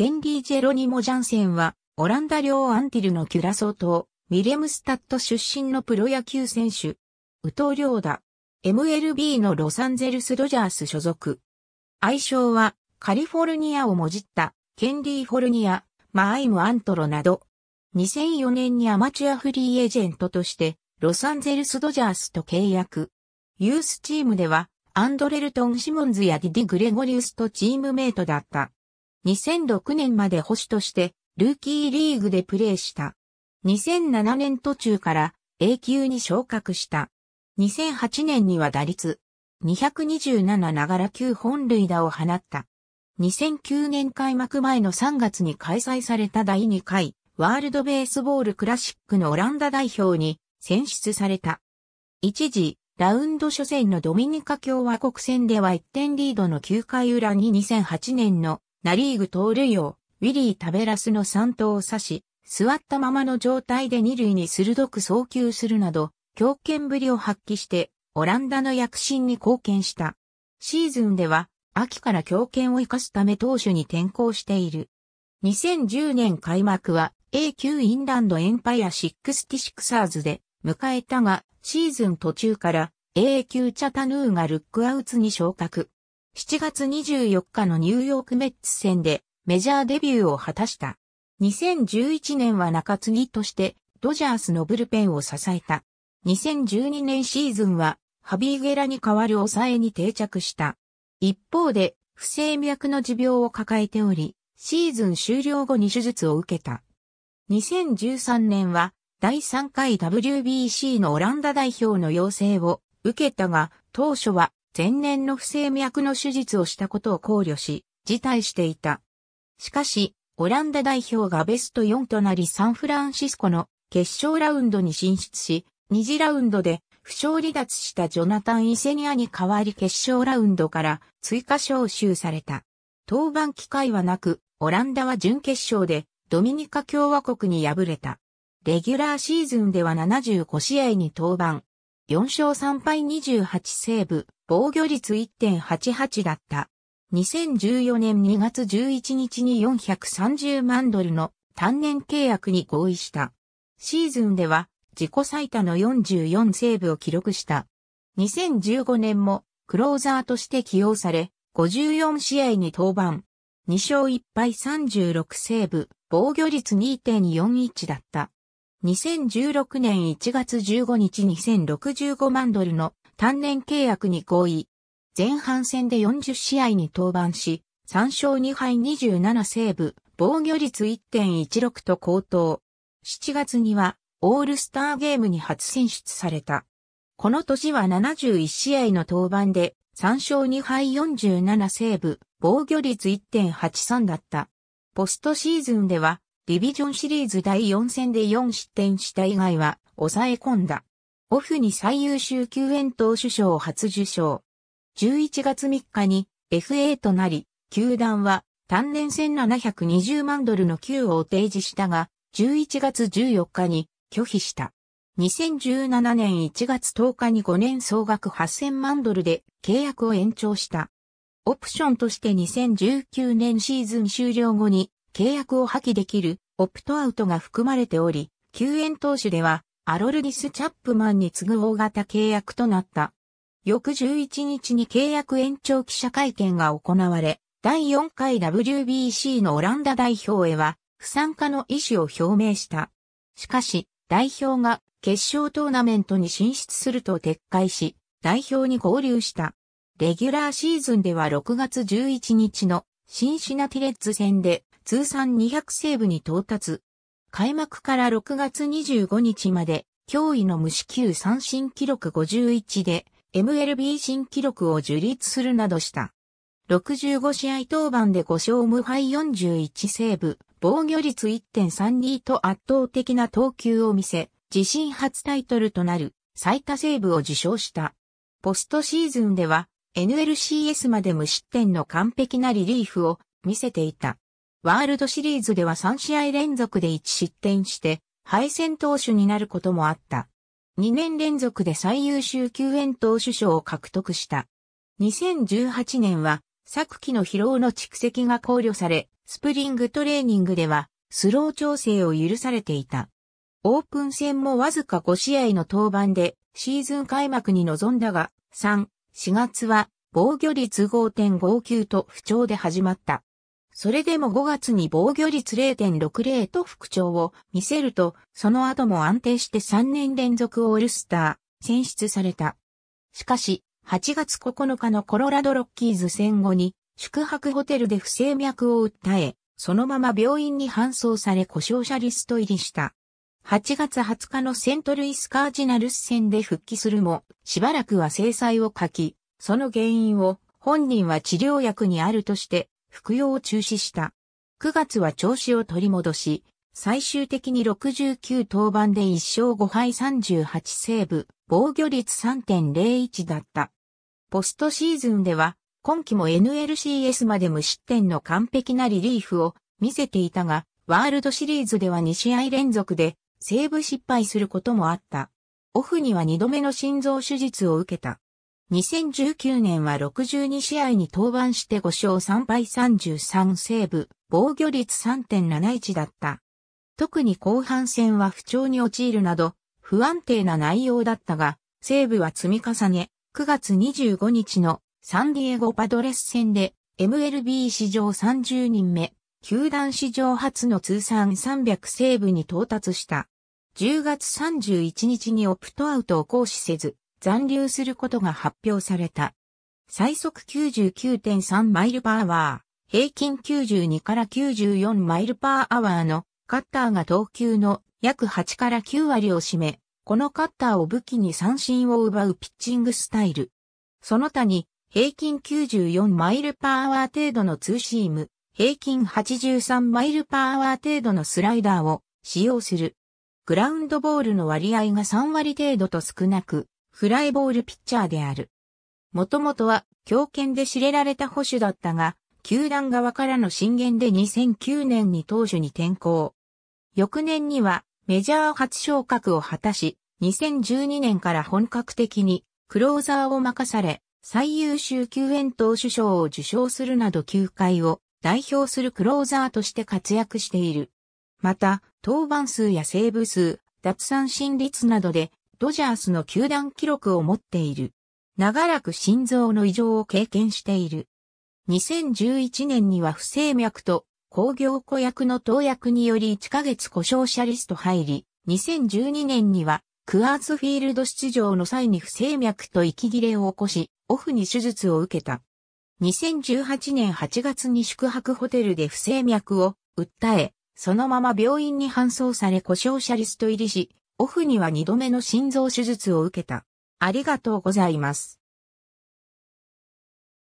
ケンリー・ジェロニモ・ジャンセンは、オランダ領アンティルのキュラソー島、ミレムスタット出身のプロ野球選手。宇藤ーダ。MLB のロサンゼルス・ドジャース所属。愛称は、カリフォルニアをもじった、ケンリー・フォルニア、マアイム・アントロなど。2004年にアマチュアフリーエージェントとして、ロサンゼルス・ドジャースと契約。ユースチームでは、アンドレルトン・シモンズやディディ・グレゴリウスとチームメイトだった。2006年まで保守としてルーキーリーグでプレーした。2007年途中から A 級に昇格した。2008年には打率227ながら9本塁打を放った。2009年開幕前の3月に開催された第2回ワールドベースボールクラシックのオランダ代表に選出された。一時、ラウンド初戦のドミニカ共和国戦では1点リードの9回裏に2008年のナリーグ盗塁王、ウィリー・タベラスの3投を刺し、座ったままの状態で二塁に鋭く送球するなど、強肩ぶりを発揮して、オランダの躍進に貢献した。シーズンでは、秋から強肩を生かすため投手に転向している。2010年開幕は A 級インランドエンパイア66アーズで迎えたが、シーズン途中から A 級チャタヌーがルックアウツに昇格。7月24日のニューヨークメッツ戦でメジャーデビューを果たした。2011年は中継ぎとしてドジャースのブルペンを支えた。2012年シーズンはハビーゲラに代わる抑えに定着した。一方で不整脈の持病を抱えており、シーズン終了後に手術を受けた。2013年は第3回 WBC のオランダ代表の要請を受けたが、当初は前年の不正脈の手術をしたことを考慮し、辞退していた。しかし、オランダ代表がベスト4となりサンフランシスコの決勝ラウンドに進出し、2次ラウンドで負傷離脱したジョナタン・イセニアに代わり決勝ラウンドから追加招集された。登板機会はなく、オランダは準決勝でドミニカ共和国に敗れた。レギュラーシーズンでは75試合に登板。4勝3敗28セーブ、防御率1.88だった。2014年2月11日に430万ドルの単年契約に合意した。シーズンでは自己最多の44セーブを記録した。2015年もクローザーとして起用され、54試合に登板。2勝1敗36セーブ、防御率2.41だった。2016年1月15日2065万ドルの単年契約に合意。前半戦で40試合に登板し、3勝2敗27セーブ、防御率1.16と高騰。7月には、オールスターゲームに初選出された。この年は71試合の登板で、3勝2敗47セーブ、防御率1.83だった。ポストシーズンでは、ディビジョンシリーズ第4戦で4失点した以外は、抑え込んだ。オフに最優秀救援投手賞を初受賞。11月3日に FA となり、球団は単年1720万ドルの給与を提示したが、11月14日に拒否した。2017年1月10日に5年総額8000万ドルで契約を延長した。オプションとして2019年シーズン終了後に契約を破棄できるオプトアウトが含まれており、救援投手ではアロルディス・チャップマンに次ぐ大型契約となった。翌11日に契約延長記者会見が行われ、第4回 WBC のオランダ代表へは、不参加の意思を表明した。しかし、代表が決勝トーナメントに進出すると撤回し、代表に合流した。レギュラーシーズンでは6月11日のシンシナティレッツ戦で通算200セーブに到達。開幕から6月25日まで驚異の無四球三振記録51で MLB 新記録を樹立するなどした。65試合登板で5勝無敗41セーブ、防御率1.32と圧倒的な投球を見せ、自身初タイトルとなる最多セーブを受賞した。ポストシーズンでは NLCS まで無失点の完璧なリリーフを見せていた。ワールドシリーズでは3試合連続で1失点して、敗戦投手になることもあった。2年連続で最優秀救援投手賞を獲得した。2018年は、昨季の疲労の蓄積が考慮され、スプリングトレーニングでは、スロー調整を許されていた。オープン戦もわずか5試合の登板で、シーズン開幕に臨んだが、3、4月は防御率5.59と不調で始まった。それでも5月に防御率0.60と復調を見せると、その後も安定して3年連続オールスター選出された。しかし、8月9日のコロラドロッキーズ戦後に宿泊ホテルで不整脈を訴え、そのまま病院に搬送され故障者リスト入りした。8月20日のセントルイスカージナルス戦で復帰するも、しばらくは制裁を書き、その原因を本人は治療薬にあるとして服用を中止した。9月は調子を取り戻し、最終的に69登板で1勝5敗38セーブ、防御率3.01だった。ポストシーズンでは、今季も NLCS まで無失点の完璧なリリーフを見せていたが、ワールドシリーズでは2試合連続でセーブ失敗することもあった。オフには2度目の心臓手術を受けた。2019年は62試合に登板して5勝3敗33セーブ、防御率3.71だった。特に後半戦は不調に陥るなど、不安定な内容だったが、セーブは積み重ね、9月25日のサンディエゴパドレス戦で MLB 史上30人目、球団史上初の通算300セーブに到達した。10月31日にオプトアウトを行使せず、残留することが発表された。最速99.3マイルパーワー、平均92から94マイルパーアワーのカッターが投球の約8から9割を占め、このカッターを武器に三振を奪うピッチングスタイル。その他に平均94マイルパーアワー程度のツーシーム、平均83マイルパーアワー程度のスライダーを使用する。グラウンドボールの割合が3割程度と少なく、フライボールピッチャーである。もともとは強肩で知れられた保守だったが、球団側からの進言で2009年に投手に転向。翌年にはメジャー初昇格を果たし、2012年から本格的にクローザーを任され、最優秀救援投手賞を受賞するなど球界を代表するクローザーとして活躍している。また、登板数やセーブ数、奪三振率などでドジャースの球団記録を持っている。長らく心臓の異常を経験している。2011年には不整脈と工業子役の投薬により1ヶ月故障者リスト入り、2012年にはクアーズフィールド出場の際に不整脈と息切れを起こし、オフに手術を受けた。2018年8月に宿泊ホテルで不整脈を訴え、そのまま病院に搬送され故障者リスト入りし、オフには2度目の心臓手術を受けた。ありがとうございます。